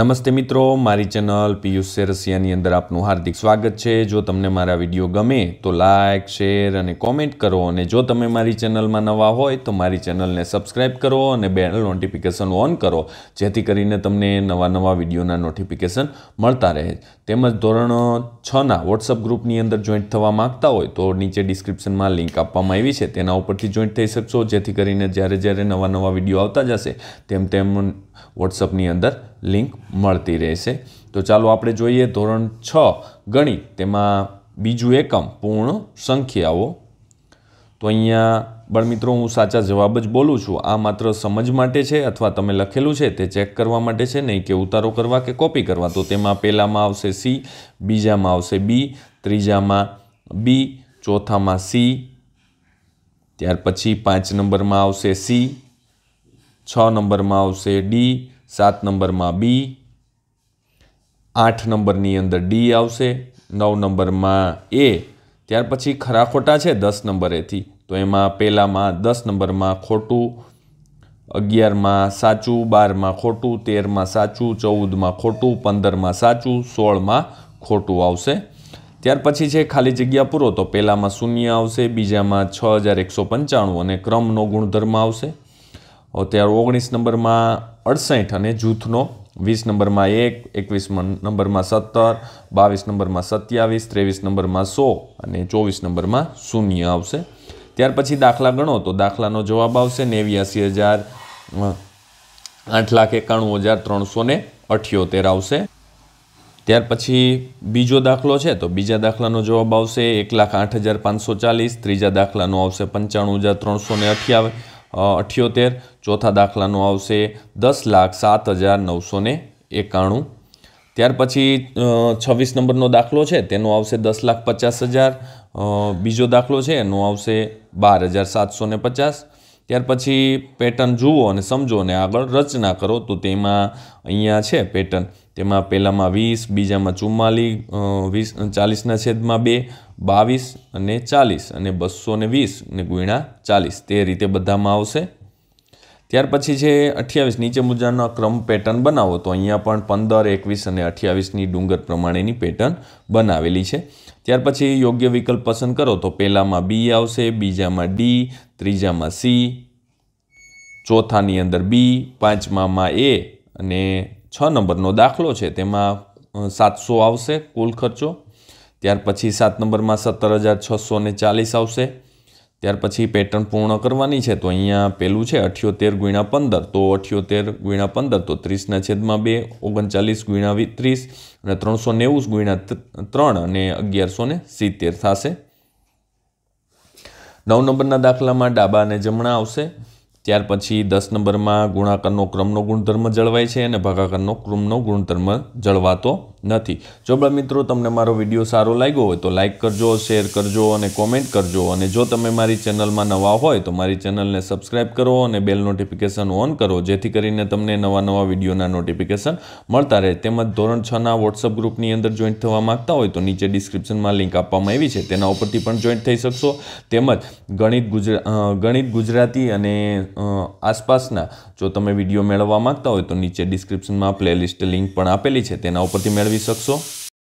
નમસ્તે મિત્રો મારી ચેનલ પિયુષ સેરસિયાની અંદર આપનું હાર્દિક સ્વાગત છે જો તમને મારા વિડીયો ગમે તો લાઇક શેર અને કોમેન્ટ કરો અને જો તમે મારી ચેનલમાં નવા હોય તો મારી ચેનલને સબસ્ક્રાઇબ કરો અને બેલ નોટિફિકેશન ઓન કરો જેથી કરીને તમને નવા નવા વિડીયોના નોટિફિકેશન મળતા રહે તેમજ ધોરણ છના વોટ્સઅપ ગ્રુપની અંદર જોઈન્ટ થવા માગતા હોય તો નીચે ડિસ્ક્રિપ્શનમાં લિંક આપવામાં આવી છે તેના ઉપરથી જોઈન્ટ થઈ શકશો જેથી કરીને જ્યારે જ્યારે નવા નવા વિડીયો આવતા જશે તેમ તેમ વોટ્સઅપની અંદર લિંક મળતી રહેશે તો ચાલો આપણે જોઈએ ધોરણ છ ગણિત તેમાં બીજું એકમ પૂર્ણ સંખ્યાઓ તો અહીંયા બળમિત્રો હું સાચા જવાબ જ બોલું છું આ માત્ર સમજ માટે છે અથવા તમે લખેલું છે તે ચેક કરવા માટે છે નહીં કે ઉતારો કરવા કે કોપી કરવા તો તેમાં પહેલામાં આવશે સી બીજામાં આવશે બી ત્રીજામાં બી ચોથામાં સી ત્યાર પછી પાંચ નંબરમાં આવશે સી છ નંબરમાં આવશે ડી સાત નંબરમાં બી આઠ નંબરની અંદર ડી આવશે નવ નંબરમાં એ ત્યાર પછી ખરા ખોટા છે દસ નંબરેથી તો એમાં પહેલાંમાં દસ નંબરમાં ખોટું અગિયારમાં સાચું બારમાં ખોટું તેરમાં સાચું ચૌદમાં ખોટું પંદરમાં સાચું સોળમાં ખોટું આવશે ત્યાર પછી છે ખાલી જગ્યા પૂરો તો પહેલાંમાં શૂન્ય આવશે બીજામાં છ હજાર એકસો પંચાણું અને ક્રમનો ગુણધર્મ આવશે ત્યારે ઓગણીસ નંબરમાં અડસઠ અને જૂથનો વીસ નંબરમાં એક એકવીસ નંબરમાં સત્તર બાવીસ નંબરમાં સત્યાવીસ ત્રેવીસ નંબરમાં સો અને ચોવીસ નંબરમાં શૂન્ય આવશે ત્યાર પછી દાખલા ગણો તો દાખલાનો જવાબ આવશે નેવ્યાસી હજાર આઠ લાખ એકાણું હજાર ત્રણસો ને અઠ્યોતેર આવશે ત્યાર પછી બીજો દાખલો છે તો બીજા દાખલાનો જવાબ આવશે એક લાખ આઠ હજાર પાંચસો ચાલીસ ત્રીજા દાખલાનો આવશે પંચાણું હજાર ત્રણસો ને અઠ્યાવીસ અઠ્યોતેર ચોથા દાખલાનું આવશે દસ લાખ સાત હજાર નવસો ને એકાણું ત્યાર પછી છવ્વીસ નંબરનો દાખલો છે તેનો આવશે દસ લાખ પચાસ હજાર બીજો દાખલો છે એનો આવશે બાર હજાર સાતસો પચાસ ત્યાર પછી પેટર્ન જુઓ અને સમજો અને આગળ રચના કરો તો તેમાં અહીંયા છે પેટર્ન તેમાં પહેલાંમાં વીસ બીજામાં ચુમ્માલીસ વીસ ચાલીસના છેદમાં બે બાવીસ અને ચાલીસ અને બસો ને વીસ ને ગુણ્યા ચાલીસ તે રીતે બધામાં આવશે ત્યાર પછી છે અઠ્યાવીસ નીચે મુજબના ક્રમ પેટર્ન બનાવો તો અહીંયા પણ પંદર એકવીસ અને અઠ્યાવીસની ડુંગર પ્રમાણેની પેટર્ન બનાવેલી છે ત્યાર પછી યોગ્ય વિકલ્પ પસંદ કરો તો પહેલામાં બી આવશે બીજામાં ડી ત્રીજામાં સી ચોથાની અંદર બી પાંચમામાં એ અને છ નંબરનો દાખલો છે તેમાં સાતસો આવશે કુલ ખર્ચો ત્યાર પછી સાત નંબરમાં સત્તર હજાર છસો ચાલીસ આવશે ત્યાર પછી પેટર્ન પૂર્ણ કરવાની છે તો અહીંયા પહેલું છે અઠ્યોતેર ગુણ્યા પંદર તો અઠ્યોતેર ગુણ્યા પંદર તો ત્રીસના છેદમાં બે ઓગણચાલીસ ગુણ્યા ત્રીસ અને ત્રણસો નેવું ગુણ્યા ત્રણ અને અગિયારસો ને સિત્તેર થશે નવ નંબરના દાખલામાં ડાબા અને જમણા આવશે ત્યાર પછી દસ નંબરમાં ગુણાકારનો ક્રમનો ગુણધર્મ જળવાય છે અને ભાગાકારનો ક્રમનો ગુણધર્મ જળવાતો નથી જો મિત્રો તમને મારો વિડીયો સારો લાગ્યો હોય તો લાઇક કરજો શેર કરજો અને કોમેન્ટ કરજો અને જો તમે મારી ચેનલમાં નવા હોય તો મારી ચેનલને સબસ્ક્રાઇબ કરો અને બેલ નોટિફિકેશન ઓન કરો જેથી કરીને તમને નવા નવા વિડીયોના નોટિફિકેશન મળતા રહે તેમજ ધોરણ છના વોટ્સઅપ ગ્રુપની અંદર જોઈન્ટ થવા માગતા હોય તો નીચે ડિસ્ક્રિપ્શનમાં લિંક આપવામાં આવી છે તેના ઉપરથી પણ જોઈન્ટ થઈ શકશો તેમજ ગણિત ગુજરા ગણિત ગુજરાતી અને આસપાસના જો તમે વિડીયો મેળવવા માગતા હોય તો નીચે ડિસ્ક્રિપ્શનમાં પ્લેલિસ્ટ લિંક પણ આપેલી છે તેના ઉપરથી મેળવી મેળવી શકશો